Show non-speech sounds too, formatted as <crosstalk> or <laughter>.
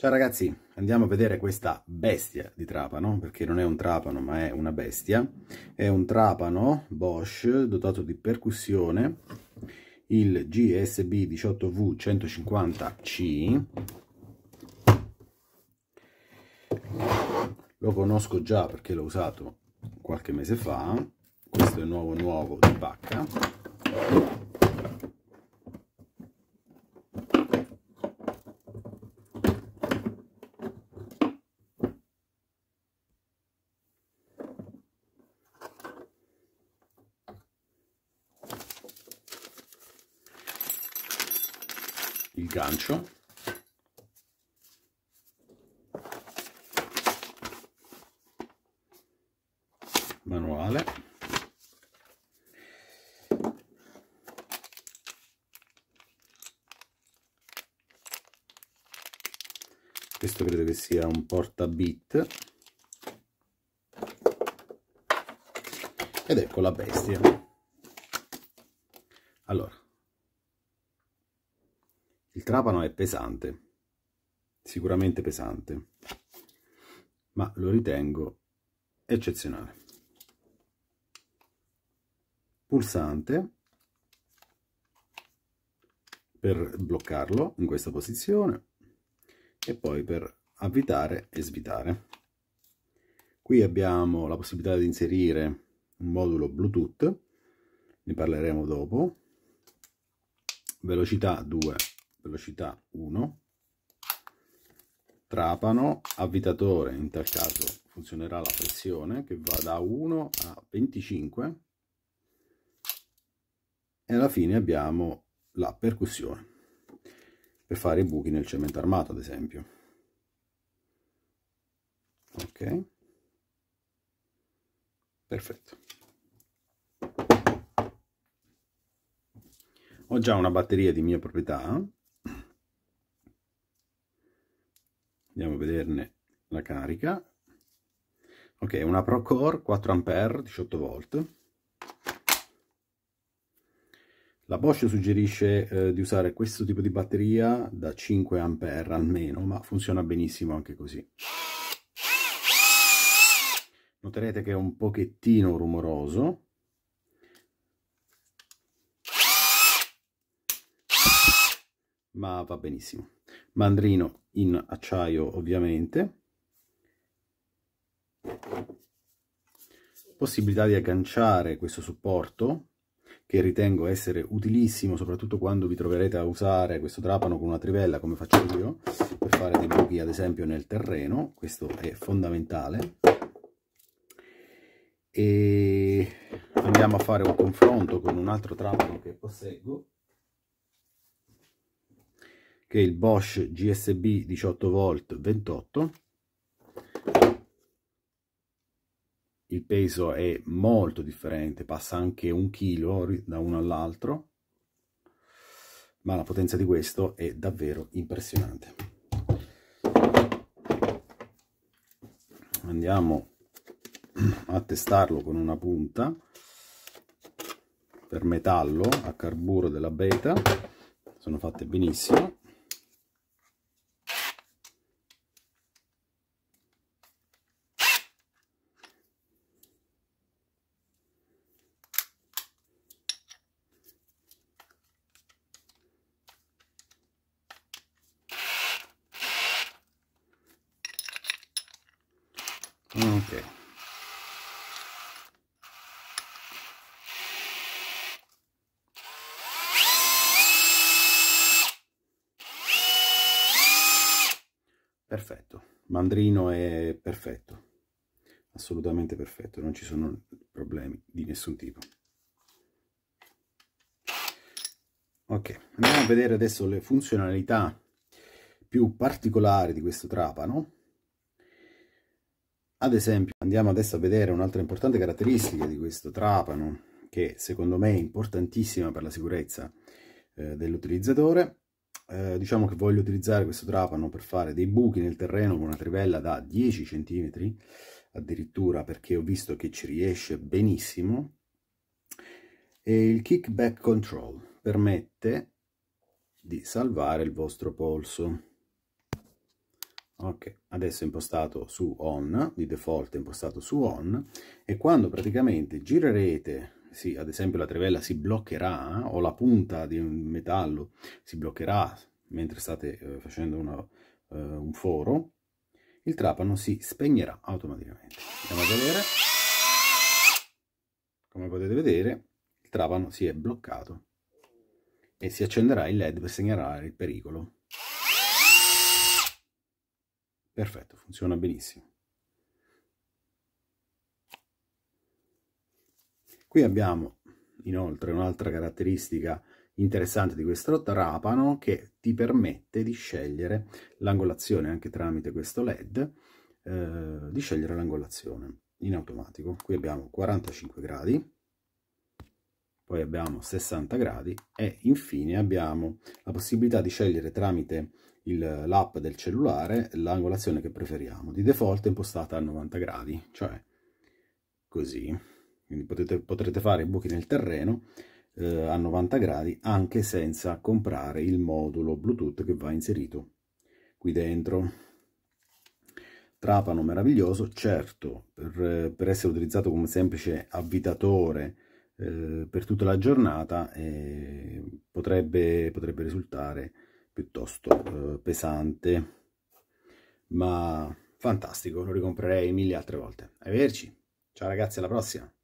Ciao ragazzi, andiamo a vedere questa bestia di trapano, perché non è un trapano ma è una bestia. È un trapano Bosch dotato di percussione, il GSB 18V150C. Lo conosco già perché l'ho usato qualche mese fa. Questo è nuovo nuovo di pacca. il gancio manuale questo credo che sia un portabit ed ecco la bestia allora il trapano è pesante, sicuramente pesante, ma lo ritengo eccezionale. Pulsante per bloccarlo in questa posizione e poi per avvitare e svitare. Qui abbiamo la possibilità di inserire un modulo Bluetooth, ne parleremo dopo. Velocità 2 velocità 1, trapano, avvitatore, in tal caso funzionerà la pressione che va da 1 a 25 e alla fine abbiamo la percussione per fare i buchi nel cemento armato ad esempio. Ok, perfetto. Ho già una batteria di mia proprietà andiamo a vederne la carica ok una pro core 4 ampere 18 volt la Bosch suggerisce eh, di usare questo tipo di batteria da 5 ampere almeno ma funziona benissimo anche così noterete che è un pochettino rumoroso ma va benissimo mandrino in acciaio ovviamente possibilità di agganciare questo supporto che ritengo essere utilissimo soprattutto quando vi troverete a usare questo trapano con una trivella come faccio io per fare dei buchi ad esempio nel terreno questo è fondamentale e andiamo a fare un confronto con un altro trapano che posseggo che è il Bosch GSB 18V 28 il peso è molto differente passa anche un chilo da uno all'altro ma la potenza di questo è davvero impressionante andiamo <clears throat> a testarlo con una punta per metallo a carburo della beta sono fatte benissimo ok perfetto mandrino è perfetto assolutamente perfetto non ci sono problemi di nessun tipo ok andiamo a vedere adesso le funzionalità più particolari di questo trapano ad esempio, andiamo adesso a vedere un'altra importante caratteristica di questo trapano, che secondo me è importantissima per la sicurezza eh, dell'utilizzatore. Eh, diciamo che voglio utilizzare questo trapano per fare dei buchi nel terreno con una trivella da 10 cm, addirittura perché ho visto che ci riesce benissimo. E il kickback control permette di salvare il vostro polso ok adesso è impostato su on di default è impostato su on e quando praticamente girerete sì, ad esempio la trevella si bloccherà o la punta di un metallo si bloccherà mentre state eh, facendo una, eh, un foro il trapano si spegnerà automaticamente andiamo a vedere come potete vedere il trapano si è bloccato e si accenderà il led per segnalare il pericolo Perfetto, funziona benissimo. Qui abbiamo inoltre un'altra caratteristica interessante di questo trapano che ti permette di scegliere l'angolazione anche tramite questo led eh, di scegliere l'angolazione in automatico qui abbiamo 45 gradi poi abbiamo 60 gradi e infine abbiamo la possibilità di scegliere tramite l'app del cellulare l'angolazione che preferiamo. Di default è impostata a 90 gradi, cioè così. Quindi potete, potrete fare i buchi nel terreno eh, a 90 gradi anche senza comprare il modulo Bluetooth che va inserito qui dentro. Trapano meraviglioso, certo, per, per essere utilizzato come semplice avvitatore eh, per tutta la giornata eh, potrebbe, potrebbe risultare piuttosto eh, pesante, ma fantastico, lo ricomprerei mille altre volte. Arrivederci, ciao ragazzi, alla prossima!